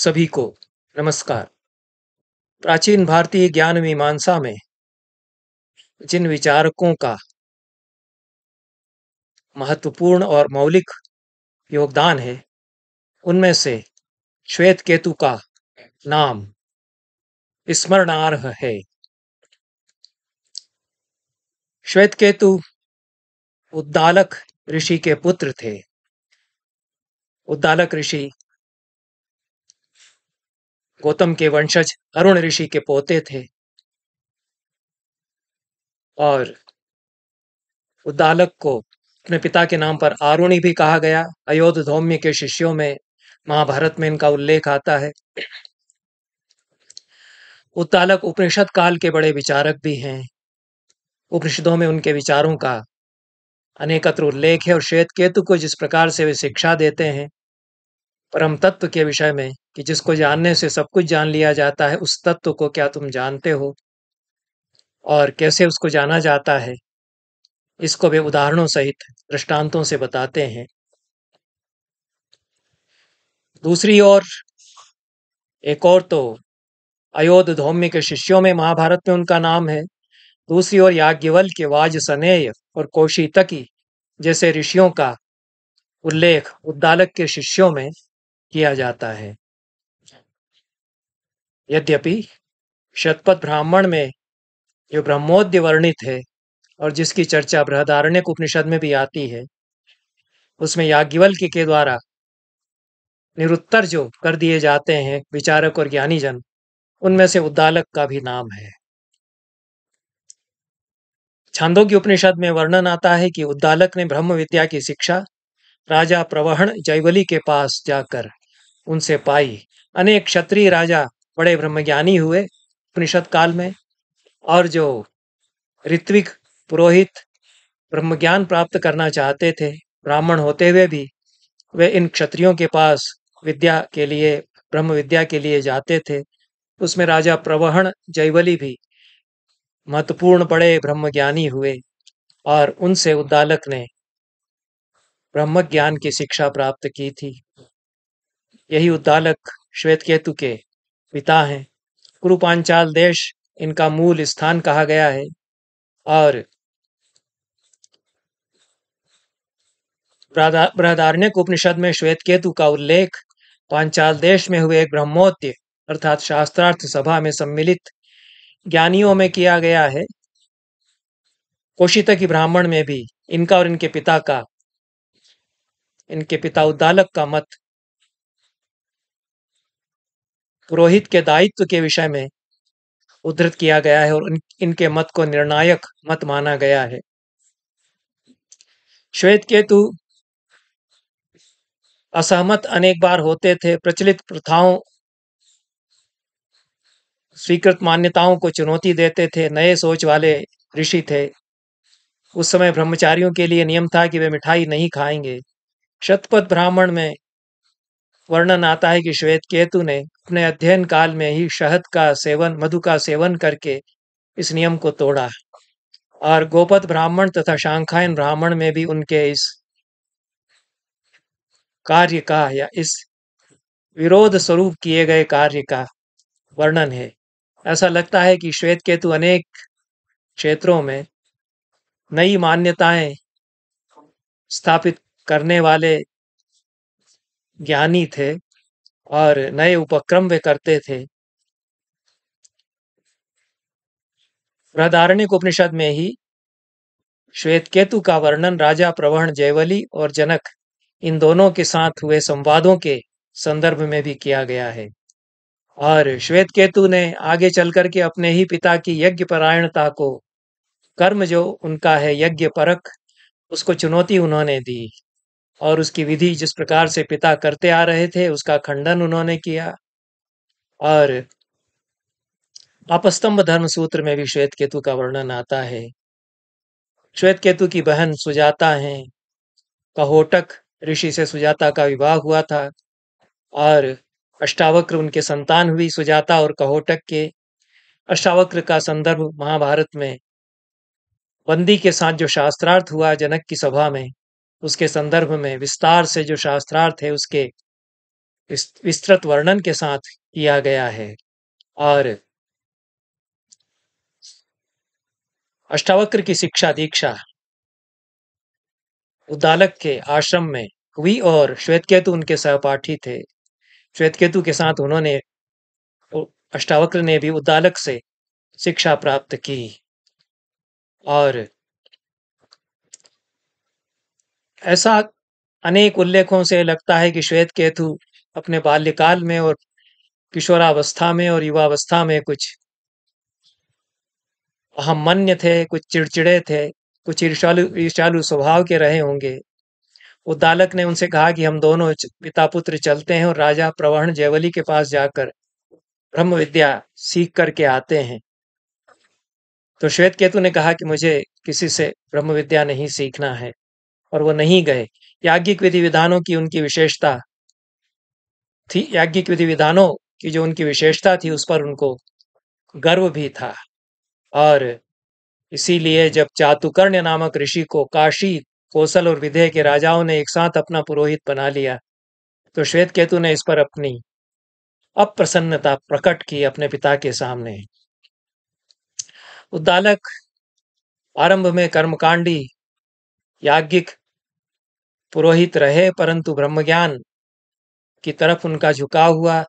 सभी को नमस्कार प्राचीन भारतीय ज्ञान मीमांसा में जिन विचारकों का महत्वपूर्ण और मौलिक योगदान है उनमें से श्वेत केतु का नाम स्मरणार्ह है श्वेत केतु उद्दालक ऋषि के पुत्र थे उद्दालक ऋषि गौतम के वंशज अरुण ऋषि के पोते थे और उद्दालक को अपने पिता के नाम पर आरुणी भी कहा गया अयोध धौम्य के शिष्यों में महाभारत में इनका उल्लेख आता है उद्दालक उपनिषद काल के बड़े विचारक भी हैं उपनिषदों में उनके विचारों का अनेकत्र उल्लेख है और श्वेत केतु को जिस प्रकार से वे शिक्षा देते हैं परम तत्व के विषय में कि जिसको जानने से सब कुछ जान लिया जाता है उस तत्व को क्या तुम जानते हो और कैसे उसको जाना जाता है इसको वे उदाहरणों सहित दृष्टांतों से बताते हैं दूसरी ओर एक और तो अयोध धौम्य के शिष्यों में महाभारत में उनका नाम है दूसरी ओर याज्ञवल के वाज सनेय और कोशी तकी जैसे ऋषियों का उल्लेख उद्दालक के शिष्यों में किया जाता है यद्यपि शतपथ ब्राह्मण में जो ब्रह्मोद्य वर्णित है और जिसकी चर्चा बृहदारण्य उपनिषद में भी आती है उसमें याज्ञवल के, के द्वारा निरुत्तर जो कर दिए जाते हैं विचारक और ज्ञानी जन उनमें से उद्दालक का भी नाम है छांदों के उपनिषद में वर्णन आता है कि उद्दालक ने ब्रह्म विद्या की शिक्षा राजा प्रवहण जयवली के पास जाकर उनसे पाई अनेक क्षत्रिय राजा बड़े ब्रह्मज्ञानी हुए उपनिषद काल में और जो ऋत्विक पुरोहित ब्रह्मज्ञान प्राप्त करना चाहते थे ब्राह्मण होते हुए भी वे इन क्षत्रियों के पास विद्या के लिए ब्रह्म विद्या के लिए जाते थे उसमें राजा प्रवहण जयवली भी महत्वपूर्ण बड़े ब्रह्मज्ञानी हुए और उनसे उद्दालक ने ब्रह्म ज्ञान की शिक्षा प्राप्त की थी यही उद्दालक श्वेत केतु के पिता हैं कुरुपांचाल देश इनका मूल स्थान कहा गया है और बृहदारण्य उपनिषद में श्वेत केतु का उल्लेख पांचाल देश में हुए एक ब्रह्मोत्य अर्थात शास्त्रार्थ सभा में सम्मिलित ज्ञानियों में किया गया है कोशिता की ब्राह्मण में भी इनका और इनके पिता का इनके पिता उद्दालक का मत पुरोहित के दायित्व के विषय में उद्धृत किया गया है और इनके मत को निर्णायक मत माना गया है श्वेत केतु असहमत अनेक बार होते थे प्रचलित प्रथाओं स्वीकृत मान्यताओं को चुनौती देते थे नए सोच वाले ऋषि थे उस समय ब्रह्मचारियों के लिए नियम था कि वे मिठाई नहीं खाएंगे शतपथ ब्राह्मण में वर्णन आता है कि श्वेत केतु ने अपने अध्ययन काल में ही शहद का सेवन मधु का सेवन करके इस नियम को तोड़ा और गोपत ब्राह्मण तथा शांखायन ब्राह्मण में भी उनके इस कार्य का या इस विरोध स्वरूप किए गए कार्य का वर्णन है ऐसा लगता है कि श्वेत केतु अनेक क्षेत्रों में नई मान्यताएं स्थापित करने वाले ज्ञानी थे और नए उपक्रम वे करते थे बृहदारण्य उपनिषद में ही श्वेत केतु का वर्णन राजा प्रवहण जयवली और जनक इन दोनों के साथ हुए संवादों के संदर्भ में भी किया गया है और श्वेत केतु ने आगे चल करके अपने ही पिता की यज्ञ परायणता को कर्म जो उनका है यज्ञ परक उसको चुनौती उन्होंने दी और उसकी विधि जिस प्रकार से पिता करते आ रहे थे उसका खंडन उन्होंने किया और अपस्तंभ धर्म सूत्र में भी श्वेत केतु का वर्णन आता है श्वेत केतु की बहन सुजाता है कहोटक ऋषि से सुजाता का विवाह हुआ था और अष्टावक्र उनके संतान हुई सुजाता और कहोटक के अष्टावक्र का संदर्भ महाभारत में बंदी के साथ जो शास्त्रार्थ हुआ जनक की सभा में उसके संदर्भ में विस्तार से जो शास्त्रार्थ है उसके विस्तृत वर्णन के साथ किया गया है और अष्टावक्र की शिक्षा दीक्षा उद्दालक के आश्रम में हुई और श्वेतकेतु उनके सहपाठी थे श्वेतकेतु के साथ उन्होंने अष्टावक्र ने भी उदालक से शिक्षा प्राप्त की और ऐसा अनेक उल्लेखों से लगता है कि श्वेत केतु अपने बाल्यकाल में और किशोरावस्था में और युवावस्था में कुछ अहमन्य थे कुछ चिड़चिड़े थे कुछ ईर्षालु ईर्षालु स्वभाव के रहे होंगे उद्दालक ने उनसे कहा कि हम दोनों पिता पुत्र चलते हैं और राजा प्रवहण जयवली के पास जाकर ब्रह्म विद्या सीख करके आते हैं तो श्वेत केतु ने कहा कि मुझे किसी से ब्रह्म विद्या नहीं सीखना है और वो नहीं गए याज्ञिक विधि विधानों की उनकी विशेषता थी याज्ञिक विधि विधानों की जो उनकी विशेषता थी उस पर उनको गर्व भी था और इसीलिए जब चातुकर्ण्य नामक ऋषि को काशी कौशल और विधेय के राजाओं ने एक साथ अपना पुरोहित बना लिया तो श्वेत केतु ने इस पर अपनी अप्रसन्नता प्रकट की अपने पिता के सामने उद्दालक आरंभ में कर्मकांडी याज्ञिक पुरोहित रहे परंतु ब्रह्मज्ञान की तरफ उनका झुकाव हुआ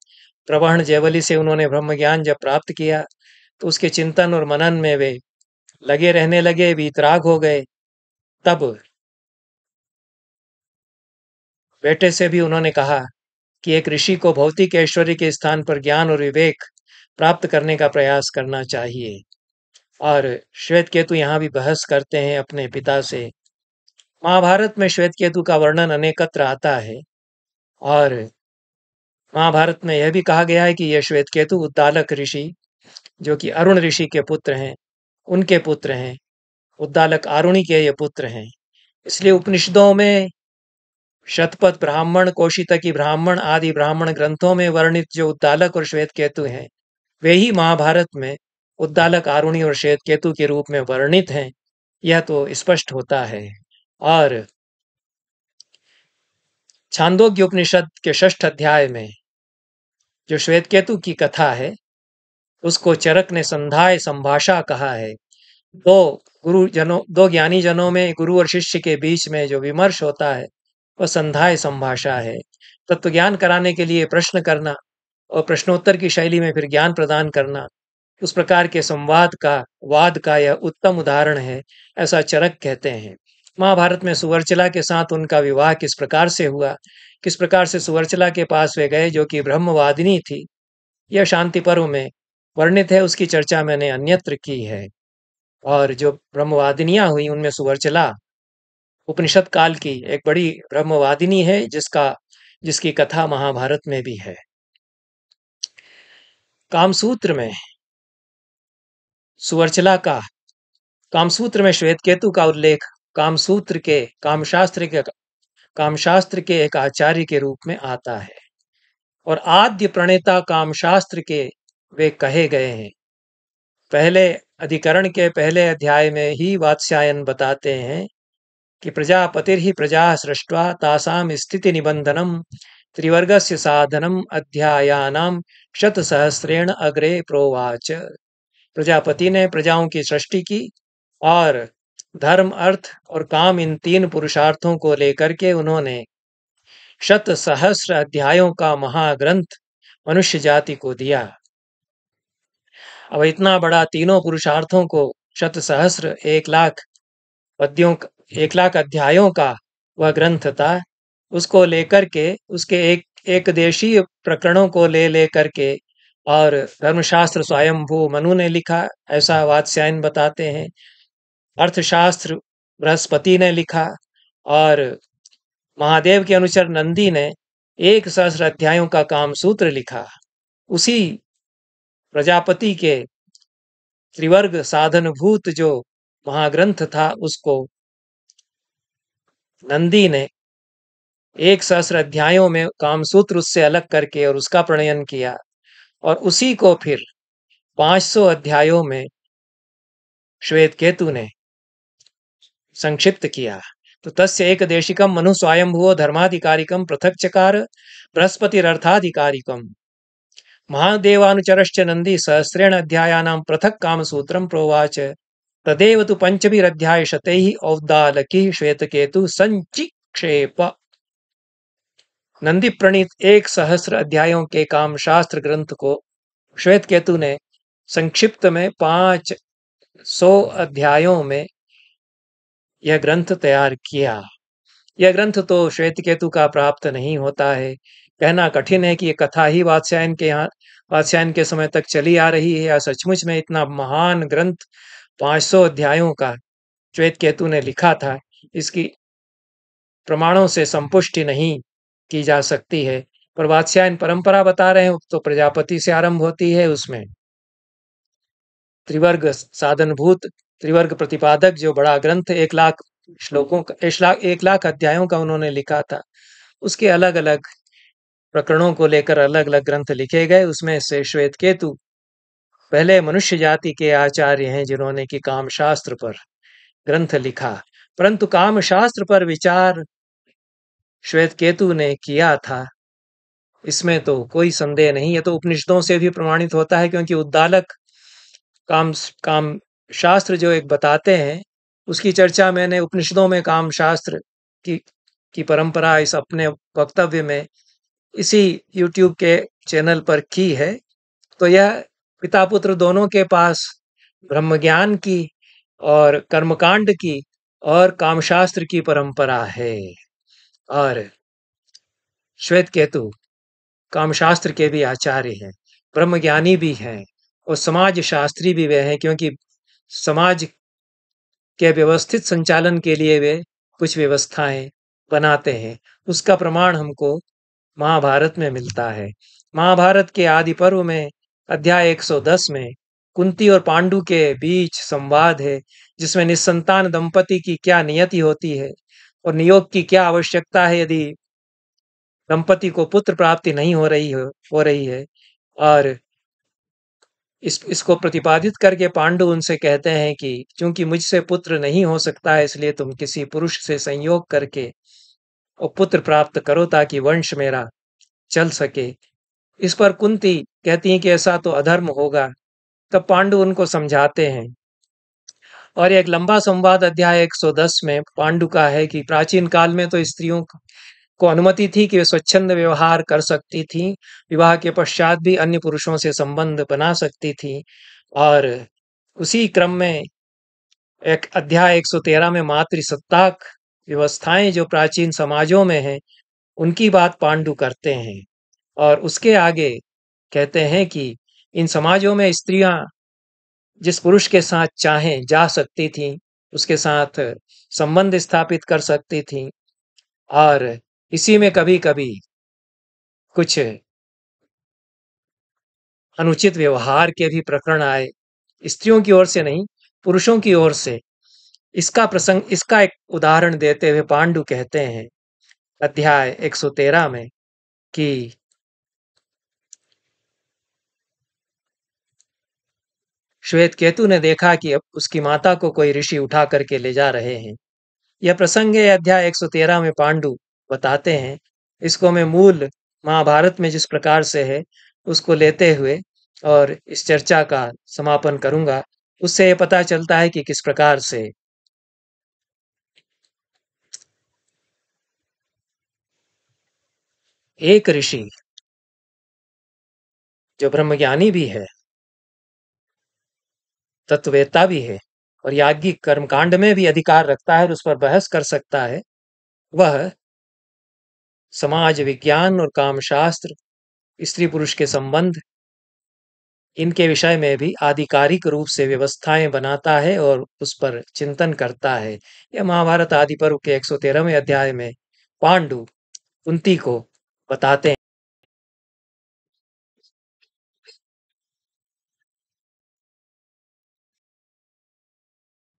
प्रवहण जैवली से उन्होंने ब्रह्मज्ञान जब प्राप्त किया तो उसके चिंतन और मनन में वे लगे रहने लगे वीतराग हो गए तब बेटे से भी उन्होंने कहा कि एक ऋषि को भौतिक ऐश्वर्य के स्थान पर ज्ञान और विवेक प्राप्त करने का प्रयास करना चाहिए और श्वेत केतु यहाँ भी बहस करते हैं अपने पिता से महाभारत में श्वेत केतु का वर्णन अनेकत्र आता है और महाभारत में यह भी कहा गया है कि यह श्वेत केतु उद्दालक ऋषि जो कि अरुण ऋषि के पुत्र हैं उनके पुत्र हैं उद्दालक आरुणी के ये पुत्र हैं इसलिए उपनिषदों में शतपथ ब्राह्मण की ब्राह्मण आदि ब्राह्मण ग्रंथों में वर्णित जो उद्दालक और श्वेत केतु हैं वे ही महाभारत में उद्दालक आरुणी और श्वेत केतु के रूप में वर्णित हैं यह तो स्पष्ट होता है और छांदोग्य उपनिषद के षष्ठ अध्याय में जो श्वेत केतु की कथा है उसको चरक ने संध्याय संभाषा कहा है दो गुरु जनों दो ज्ञानी जनों में गुरु और शिष्य के बीच में जो विमर्श होता है वह संध्याय संभाषा है तत्व ज्ञान कराने के लिए प्रश्न करना और प्रश्नोत्तर की शैली में फिर ज्ञान प्रदान करना उस प्रकार के संवाद का वाद का यह उत्तम उदाहरण है ऐसा चरक कहते हैं महाभारत में सुवर्चला के साथ उनका विवाह किस प्रकार से हुआ किस प्रकार से सुवर्चला के पास वे गए जो कि ब्रह्मवादिनी थी यह शांति पर्व में वर्णित है उसकी चर्चा मैंने अन्यत्र की है और जो ब्रह्मवादिनियां हुई उनमें सुवरचला उपनिषद काल की एक बड़ी ब्रह्मवादिनी है जिसका जिसकी कथा महाभारत में भी है कामसूत्र में सुवरचला का कामसूत्र में श्वेत केतु का उल्लेख कामसूत्र के कामशास्त्र के कामशास्त्र के एक आचार्य के रूप में आता है और आद्य प्रणेता कामशास्त्र के वे कहे गए हैं पहले अधिकरण के पहले अध्याय में ही वात्स्यायन बताते हैं कि प्रजापतिर ही प्रजा सृष्टवा तासाम स्थिति निबंधनम त्रिवर्ग से साधनम अध्यायानाम शत सहस्रेण अग्रे प्रोवाच प्रजापति ने प्रजाओं की सृष्टि की और धर्म अर्थ और काम इन तीन पुरुषार्थों को लेकर के उन्होंने शत सहस्र अध्यायों का महाग्रंथ मनुष्य जाति को दिया अब इतना बड़ा तीनों पुरुषार्थों को शत सहस्र एक लाख पद्यों एक लाख अध्यायों का वह ग्रंथ था उसको लेकर के उसके एक एक देशीय प्रकरणों को ले लेकर के और धर्मशास्त्र स्वयंभू मनु ने लिखा ऐसा वात्स्यायन बताते हैं अर्थशास्त्र बृहस्पति ने लिखा और महादेव के अनुसार नंदी ने एक सहस्र अध्यायों का काम सूत्र लिखा उसी प्रजापति के त्रिवर्ग साधनभूत जो महाग्रंथ था उसको नंदी ने एक सहस्र अध्यायों में कामसूत्र उससे अलग करके और उसका प्रणयन किया और उसी को फिर 500 अध्यायों में श्वेत केतु ने संक्षिप्त किया तो तस्य एक देशिकम मनु स्वयंभुव धर्माधिकारिकम पृथक चकार बृहस्पतिरर्थाधिकारिकम महादेवानुचरश्च नंदी सहस्रेण अध्यायानां पृथक काम सूत्रम प्रोवाच तदेव तु पंचमीरध्याय शतैः औद्दालकी श्वेतकेतु संचिक्षेप नंदी प्रणीत एक सहस्र अध्यायों के काम शास्त्र ग्रंथ को श्वेत केतु ने संक्षिप्त में पांच सौ अध्यायों में यह ग्रंथ तैयार किया यह ग्रंथ तो श्वेत केतु का प्राप्त नहीं होता है कहना कठिन है कि यह कथा ही वात्स्यायन के यहाँ वात्स्यायन के समय तक चली आ रही है या सचमुच में इतना महान ग्रंथ 500 अध्यायों का श्वेत केतु ने लिखा था इसकी प्रमाणों से संपुष्टि नहीं की जा सकती है पर वात्स्यायन परंपरा बता रहे हैं तो प्रजापति से आरंभ होती है उसमें त्रिवर्ग साधनभूत त्रिवर्ग प्रतिपादक जो बड़ा ग्रंथ एक लाख श्लोकों का एक लाख एक लाख अध्यायों का उन्होंने लिखा था उसके अलग अलग प्रकरणों को लेकर अलग अलग ग्रंथ लिखे गए उसमें से श्वेत केतु पहले मनुष्य जाति के आचार्य हैं जिन्होंने की काम शास्त्र पर ग्रंथ लिखा परंतु काम शास्त्र पर विचार श्वेत केतु ने किया था इसमें तो कोई संदेह नहीं है तो उपनिषदों से भी प्रमाणित होता है क्योंकि उद्दालक काम काम शास्त्र जो एक बताते हैं उसकी चर्चा मैंने उपनिषदों में काम शास्त्र की की परंपरा इस अपने वक्तव्य में इसी यूट्यूब के चैनल पर की है तो यह पिता पुत्र दोनों के पास ब्रह्म ज्ञान की और कर्मकांड की और कामशास्त्र की परंपरा है और श्वेत केतु कामशास्त्र के भी आचार्य हैं ब्रह्मज्ञानी भी हैं और समाज शास्त्री भी वे हैं क्योंकि समाज के व्यवस्थित संचालन के लिए वे कुछ व्यवस्थाएं बनाते हैं उसका प्रमाण हमको महाभारत में मिलता है महाभारत के आदि पर्व में अध्याय 110 में कुंती और पांडु के बीच संवाद है जिसमें निसंतान दंपति की क्या नियति होती है और नियोग की क्या आवश्यकता है यदि दंपति को पुत्र प्राप्ति नहीं हो रही हो, हो रही है और इस इसको प्रतिपादित करके पांडु उनसे कहते हैं कि चूंकि मुझसे पुत्र नहीं हो सकता है इसलिए तुम किसी पुरुष से संयोग करके और पुत्र प्राप्त करो ताकि वंश मेरा चल सके इस पर कुंती कहती है कि ऐसा तो अधर्म होगा तब पांडु उनको समझाते हैं और एक लंबा संवाद अध्याय 110 में पांडु का है कि प्राचीन काल में तो स्त्रियों को अनुमति थी कि वे स्वच्छंद व्यवहार कर सकती थी विवाह के पश्चात भी अन्य पुरुषों से संबंध बना सकती थी और उसी क्रम में एक अध्याय 113 में मातृसत्ताक व्यवस्थाएं जो प्राचीन समाजों में हैं उनकी बात पांडु करते हैं और उसके आगे कहते हैं कि इन समाजों में स्त्रियां जिस पुरुष के साथ चाहें जा सकती थीं उसके साथ संबंध स्थापित कर सकती थीं और इसी में कभी कभी कुछ अनुचित व्यवहार के भी प्रकरण आए स्त्रियों की ओर से नहीं पुरुषों की ओर से इसका प्रसंग इसका एक उदाहरण देते हुए पांडु कहते हैं अध्याय 113 में कि श्वेत केतु ने देखा कि अब उसकी माता को कोई ऋषि उठा करके ले जा रहे हैं यह प्रसंग है अध्याय 113 में पांडु बताते हैं इसको हमें मूल महाभारत में जिस प्रकार से है उसको लेते हुए और इस चर्चा का समापन करूंगा उससे ये पता चलता है कि किस प्रकार से एक ऋषि जो ब्रह्मज्ञानी भी है तत्वेता भी है और याज्ञिक कर्मकांड में भी अधिकार रखता है और उस पर बहस कर सकता है वह समाज विज्ञान और कामशास्त्र स्त्री पुरुष के संबंध इनके विषय में भी आधिकारिक रूप से व्यवस्थाएं बनाता है और उस पर चिंतन करता है यह महाभारत आदि पर्व के एक सौ तेरहवें अध्याय में पांडु कुंती को बताते हैं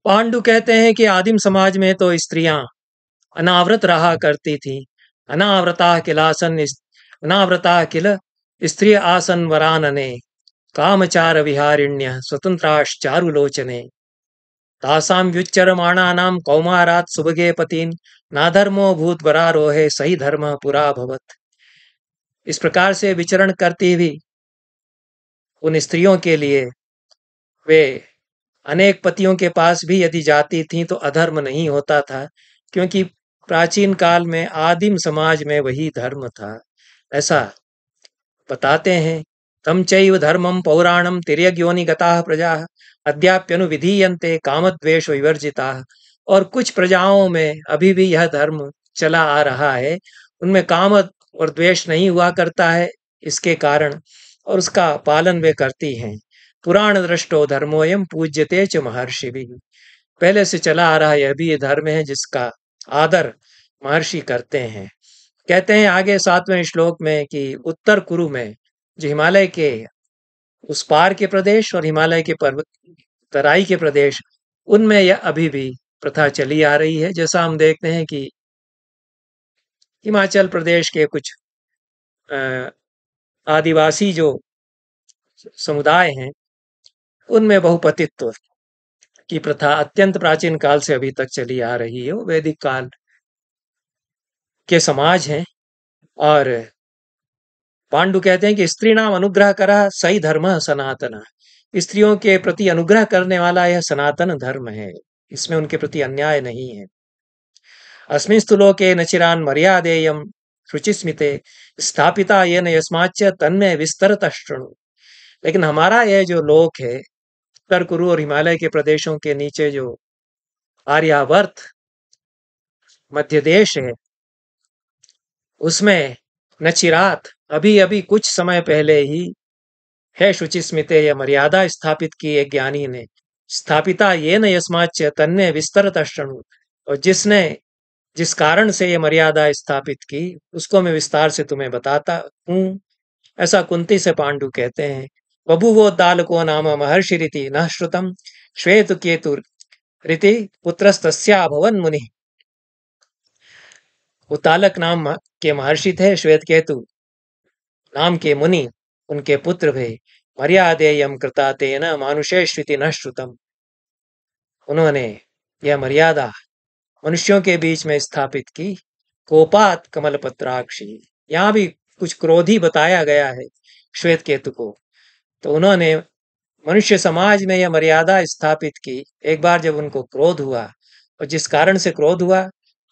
पांडु कहते हैं कि आदिम समाज में तो स्त्रियां अनावृत रहा करती थी अनावृता आसन अनावृता किल स्त्री आसन वरानने कामचार विहारिण्य स्वतंत्राश्चारुलोचने तासाम व्युच्चरमाणानाम कौमारात सुभगे पतीन नाधर्मो भूत वरारोहे सही धर्म पुरा भवत इस प्रकार से विचरण करती हुई उन स्त्रियों के लिए वे अनेक पतियों के पास भी यदि जाती थीं तो अधर्म नहीं होता था क्योंकि प्राचीन काल में आदिम समाज में वही धर्म था ऐसा बताते हैं तम चैव धर्मम पौराणम तिरयज्ञोनि गता प्रजा अद्याप्यनु विधीयते द्वेश विवर्जिता और कुछ प्रजाओं में अभी भी यह धर्म चला आ रहा है उनमें काम और द्वेष नहीं हुआ करता है इसके कारण और उसका पालन वे करती हैं पुराण दृष्टो धर्मोयम पूज्यते च महर्षि भी पहले से चला आ रहा यह भी ये धर्म है जिसका आदर महर्षि करते हैं कहते हैं आगे सातवें श्लोक में कि उत्तर कुरु में जो हिमालय के उस पार के प्रदेश और हिमालय के पर्वत तराई के प्रदेश उनमें यह अभी भी प्रथा चली आ रही है जैसा हम देखते हैं कि हिमाचल प्रदेश के कुछ आदिवासी जो समुदाय हैं उनमें बहुपतित्व की प्रथा अत्यंत प्राचीन काल से अभी तक चली आ रही है वैदिक काल के समाज हैं और पांडु कहते हैं कि स्त्री नाम अनुग्रह करा सही धर्म सनातन स्त्रियों के प्रति अनुग्रह करने वाला यह सनातन धर्म है इसमें उनके प्रति अन्याय नहीं है अस्मिन के नचिरान मर्यादेयम शुचिस्मिते स्थापिता ये न तन्मय तन्मय विस्तरत लेकिन हमारा यह जो लोक है उत्तर कुरु और हिमालय के प्रदेशों के नीचे जो आर्यावर्त मध्य देश है उसमें नचिरात अभी अभी कुछ समय पहले ही है शुचि स्मित यह मर्यादा स्थापित की एक ज्ञानी ने स्थापिता ये न यस्माच तन्ने विस्तर अष्टणु और जिसने जिस कारण से ये मर्यादा स्थापित की उसको मैं विस्तार से तुम्हें बताता हूं ऐसा कुंती से पांडु कहते हैं बभुवो तालुको नाम महर्षिरिति न श्रुतम श्वेतु केतुरिति पुत्रस्तस्याभवन् मुनि वो तालक नाम के महर्षि थे श्वेत केतु नाम के मुनि उनके पुत्र भे मर्यादेयम कृता तेन मानुषेश्विति न श्रुतम उन्होंने यह मर्यादा मनुष्यों के बीच में स्थापित की कोपात कमल पत्राक्षी यहाँ भी कुछ क्रोधी बताया गया है श्वेत केतु को तो उन्होंने मनुष्य समाज में यह मर्यादा स्थापित की एक बार जब उनको क्रोध हुआ और जिस कारण से क्रोध हुआ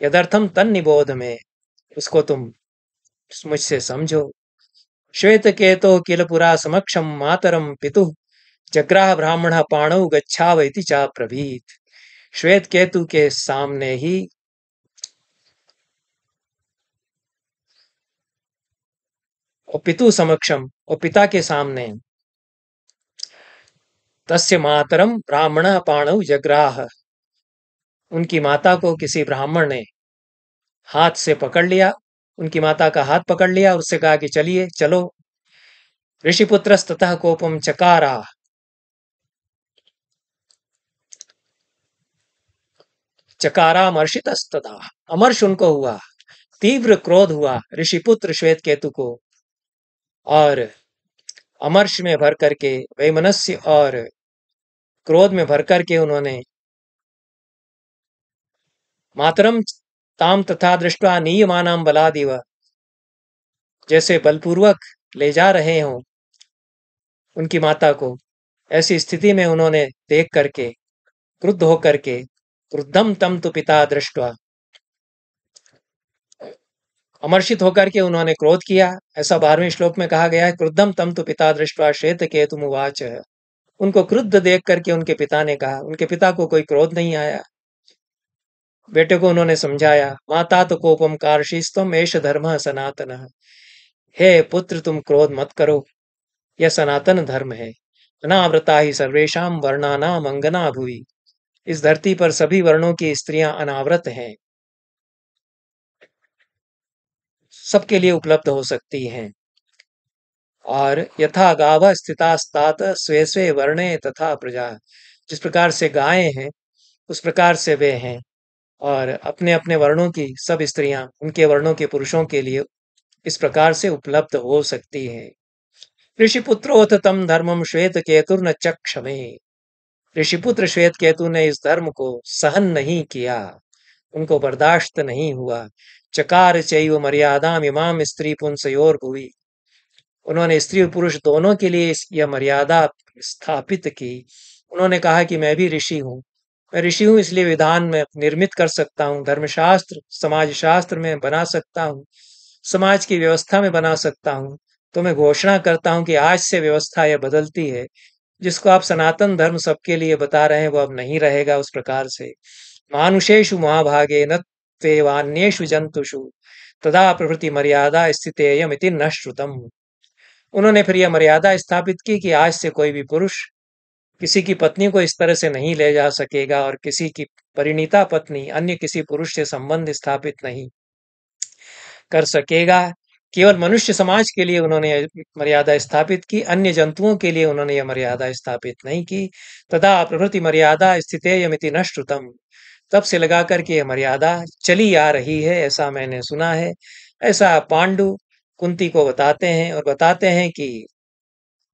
यदर्थम तन निबोध में उसको तुम मुझसे समझो श्वेत केतो किलपुरा समक्षम मातरम पितु जग्राह ब्राह्मण गच्छा वैति चा प्रभीत श्वेत केतु के सामने ही और पितु समक्षम और पिता के सामने तस्य मातरम ब्राह्मण पाणव जग्राह उनकी माता को किसी ब्राह्मण ने हाथ से पकड़ लिया उनकी माता का हाथ पकड़ लिया और उससे कहा कि चलिए चलो ऋषिपुत्र तथा कोपम चकारा चकारा मर्षित अमर्ष उनको हुआ तीव्र क्रोध हुआ ऋषिपुत्र श्वेत केतु को और अमर्ष में भर करके वैमनस्य और क्रोध में भर करके उन्होंने मातरम ताम तथा दृष्टा बला दिव जैसे बलपूर्वक ले जा रहे हो उनकी माता को ऐसी स्थिति में उन्होंने देख करके क्रुद्ध होकर के क्रुद्धम तम तु पिता दृष्टवा अमर्षित होकर के उन्होंने क्रोध किया ऐसा बारहवें श्लोक में कहा गया है क्रुद्धम तम तु पिता दृष्टवा श्वेत केतु मुवाच उनको क्रुद्ध देख करके उनके पिता ने कहा उनके पिता को कोई क्रोध नहीं आया बेटे को उन्होंने समझाया माता तो कोपम कार्शिस्तम ऐश धर्म सनातन हे पुत्र तुम क्रोध मत करो यह सनातन धर्म है अनावृता ही सर्वेशा वर्णाना मंगना भूई इस धरती पर सभी वर्णों की स्त्रियां अनावृत हैं सबके लिए उपलब्ध हो सकती हैं और यथा गाव स्थितास्तात स्वे स्वे वर्णे तथा प्रजा जिस प्रकार से गायें हैं उस प्रकार से वे हैं और अपने अपने वर्णों की सब स्त्रियां उनके वर्णों के पुरुषों के लिए इस प्रकार से उपलब्ध हो सकती है ऋषिपुत्रोथ तम धर्मम श्वेत केतुर न चक्षमे ऋषिपुत्र श्वेत केतु ने इस धर्म को सहन नहीं किया उनको बर्दाश्त नहीं हुआ चकार चैव मर्यादा इमाम स्त्री पुंसयोर भुवि उन्होंने स्त्री और पुरुष दोनों के लिए यह मर्यादा स्थापित की उन्होंने कहा कि मैं भी ऋषि हूँ मैं ऋषि हूँ इसलिए विधान में निर्मित कर सकता हूँ धर्मशास्त्र समाज शास्त्र में बना सकता हूँ समाज की व्यवस्था में बना सकता हूँ तो मैं घोषणा करता हूँ कि आज से व्यवस्था यह बदलती है जिसको आप सनातन धर्म सबके लिए बता रहे हैं वो अब नहीं रहेगा उस प्रकार से मानुषेशु महाभागे नेवान्यु जंतुषु तदा प्रभृति मर्यादा इति न श्रुतम उन्होंने फिर यह मर्यादा स्थापित की कि आज से कोई भी पुरुष किसी की पत्नी को इस तरह से नहीं ले जा सकेगा और किसी की परिणीता पत्नी अन्य किसी पुरुष से संबंध स्थापित नहीं कर सकेगा केवल मनुष्य समाज के लिए उन्होंने मर्यादा स्थापित की अन्य जंतुओं के लिए उन्होंने यह मर्यादा स्थापित नहीं की तथा प्रभृति मर्यादा स्थित यमिति नष्टतम तब से लगा करके यह मर्यादा चली आ रही है ऐसा मैंने सुना है ऐसा पांडु कुंती को बताते हैं और बताते हैं कि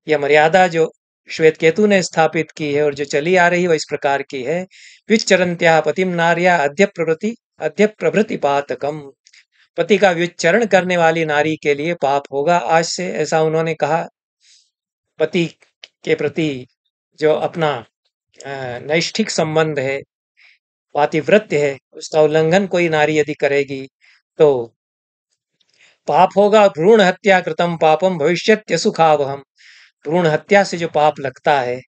यह मर्यादा जो श्वेत केतु ने स्थापित की है और जो चली आ रही वह इस प्रकार की है व्युच त्या पतिम नारिया अध्य प्रवृत्ति अध्य प्रभृति पातकम पति का व्युच्चरण करने वाली नारी के लिए पाप होगा आज से ऐसा उन्होंने कहा पति के प्रति जो अपना नैष्ठिक संबंध है पातिव्रत्य है उसका उल्लंघन कोई नारी यदि करेगी तो पाप होगा भ्रूण हत्या कृतम पापम भविष्य सुखावहम भ्रूण हत्या से जो पाप लगता है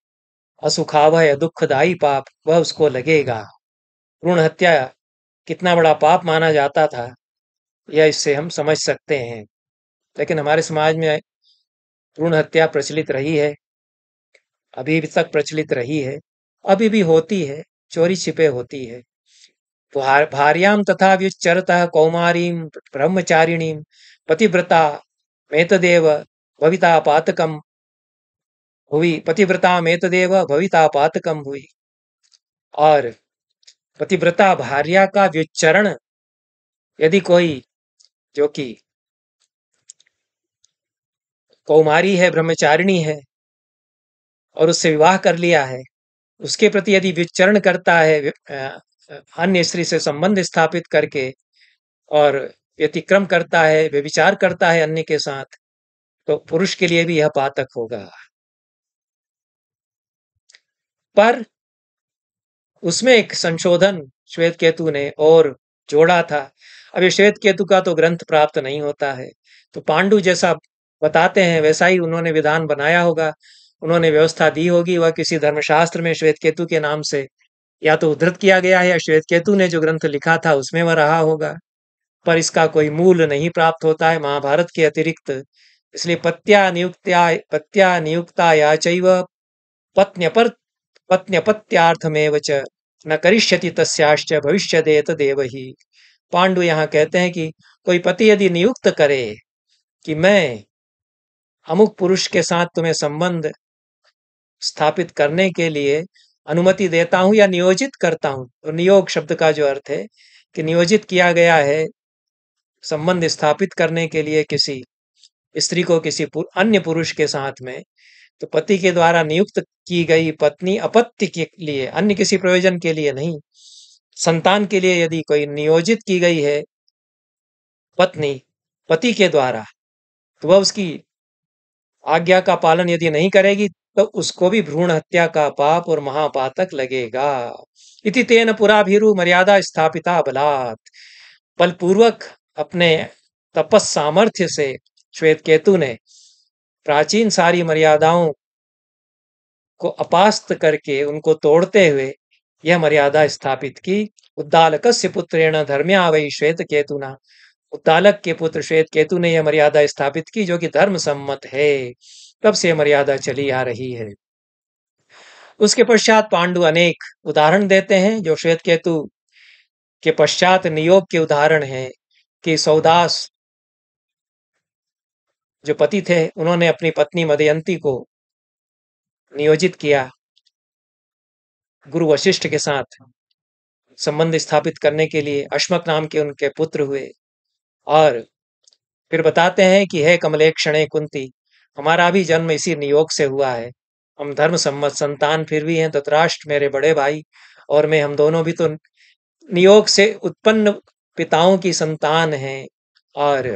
असुखावह या दुखदायी पाप वह उसको लगेगा भ्रूण हत्या कितना बड़ा पाप माना जाता था यह इससे हम समझ सकते हैं लेकिन हमारे समाज में भ्रूण हत्या प्रचलित रही है अभी तक प्रचलित रही है अभी भी होती है चोरी छिपे होती है भार्यां तथा व्युच्चरत कौमारी ब्रह्मचारिणी पतिव्रता मेतदेव भविता पातकं हुई पतिव्रता मेतदेव भविता पातकम हुई और पतिव्रता भार्या का व्युच्चरण यदि कोई जो कि कौमारी है ब्रह्मचारिणी है और उससे विवाह कर लिया है उसके प्रति यदि व्युच्चरण करता है अन्य स्त्री से संबंध स्थापित करके और व्यतिक्रम करता है व्यविचार करता है अन्य के साथ तो पुरुष के लिए भी यह पातक होगा पर उसमें एक संशोधन श्वेत केतु ने और जोड़ा था अब ये श्वेत केतु का तो ग्रंथ प्राप्त नहीं होता है तो पांडु जैसा बताते हैं वैसा ही उन्होंने विधान बनाया होगा उन्होंने व्यवस्था दी होगी वह किसी धर्मशास्त्र में श्वेत केतु के नाम से या तो उद्धृत किया गया है या श्वेत केतु ने जो ग्रंथ लिखा था उसमें वह रहा होगा पर इसका कोई मूल नहीं प्राप्त होता है महाभारत के अतिरिक्त इसलिए पत्या नियुक्त्या पत्या नियुक्ता या चैव पत्न्यपर च न करिष्यति तस्याश्च भविष्य देत देव ही पांडु यहाँ कहते हैं कि कोई पति यदि नियुक्त करे कि मैं अमुक पुरुष के साथ तुम्हें संबंध स्थापित करने के लिए अनुमति देता हूं या नियोजित करता हूं तो नियोग शब्द का जो अर्थ है कि नियोजित किया गया है संबंध स्थापित करने के लिए किसी स्त्री को किसी पुर, अन्य पुरुष के साथ में तो पति के द्वारा नियुक्त की गई पत्नी अपत्य के लिए अन्य किसी प्रयोजन के लिए नहीं संतान के लिए यदि कोई नियोजित की गई है पत्नी पति के द्वारा तो वह उसकी आज्ञा का पालन यदि नहीं करेगी तो उसको भी भ्रूण हत्या का पाप और महापातक लगेगा इति तेन पुराभीरु मर्यादा स्थापिता बलात् बलपूर्वक अपने तपस सामर्थ्य से श्वेत केतु ने प्राचीन सारी मर्यादाओं को अपास्त करके उनको तोड़ते हुए यह मर्यादा स्थापित की उद्दालक से पुत्रेण धर्म्या वही श्वेत केतुना उद्दालक के पुत्र श्वेत केतु ने यह मर्यादा स्थापित की जो कि धर्म सम्मत है तब से मर्यादा चली आ रही है उसके पश्चात पांडु अनेक उदाहरण देते हैं जो श्वेत केतु के पश्चात नियोग के उदाहरण है कि सौदास जो पति थे उन्होंने अपनी पत्नी मदयंती को नियोजित किया गुरु वशिष्ठ के साथ संबंध स्थापित करने के लिए अश्मक नाम के उनके पुत्र हुए और फिर बताते हैं कि हे कमलेक्षणे कुंती हमारा भी जन्म इसी नियोग से हुआ है हम धर्म सम्मत संतान फिर भी हैं धतराष्ट्र मेरे बड़े भाई और मैं हम दोनों भी तो नियोग से उत्पन्न पिताओं की संतान हैं और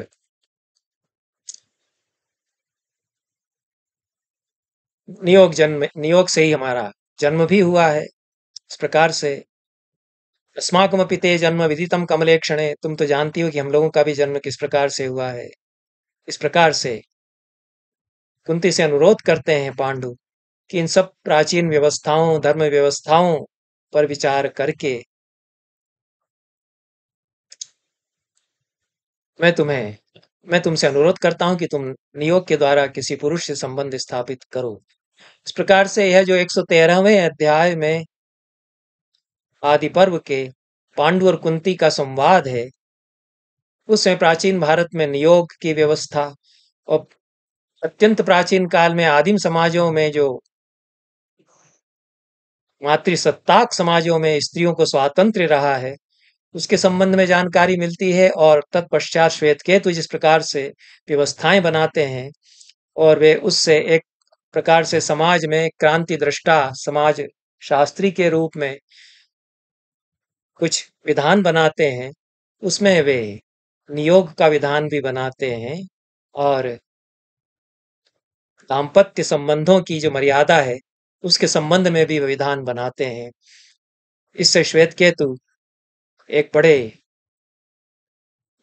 नियोग जन्म नियोग से ही हमारा जन्म भी हुआ है इस प्रकार से अस्माकम पिते जन्म विदितम कमले क्षणे तुम तो जानती हो कि हम लोगों का भी जन्म किस प्रकार से हुआ है इस प्रकार से कुंती से अनुरोध करते हैं पांडु कि इन सब प्राचीन व्यवस्थाओं धर्म व्यवस्थाओं पर विचार करके मैं तुम्हें मैं तुमसे अनुरोध करता हूं कि तुम नियोग के द्वारा किसी पुरुष से संबंध स्थापित करो इस प्रकार से यह जो 113वें अध्याय में आदि पर्व के पांडु और कुंती का संवाद है उसमें प्राचीन भारत में नियोग की व्यवस्था और अत्यंत प्राचीन काल में आदिम समाजों में जो मातृसत्ताक समाजों में स्त्रियों को स्वातंत्र रहा है उसके संबंध में जानकारी मिलती है और तत्पश्चात श्वेत केतु जिस प्रकार से व्यवस्थाएं बनाते हैं और वे उससे एक प्रकार से समाज में क्रांति दृष्टा समाज शास्त्री के रूप में कुछ विधान बनाते हैं उसमें वे नियोग का विधान भी बनाते हैं और दाम्पत्य संबंधों की जो मर्यादा है उसके संबंध में भी विधान बनाते हैं इससे श्वेत केतु एक बड़े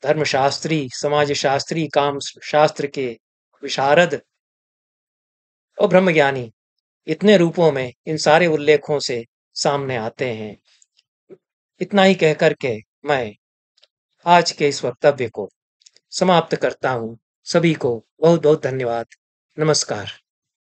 धर्मशास्त्री समाज शास्त्री काम शास्त्र के विशारद और ब्रह्मज्ञानी इतने रूपों में इन सारे उल्लेखों से सामने आते हैं इतना ही कह के मैं आज के इस वक्तव्य को समाप्त करता हूं सभी को बहुत बहुत धन्यवाद नमस्कार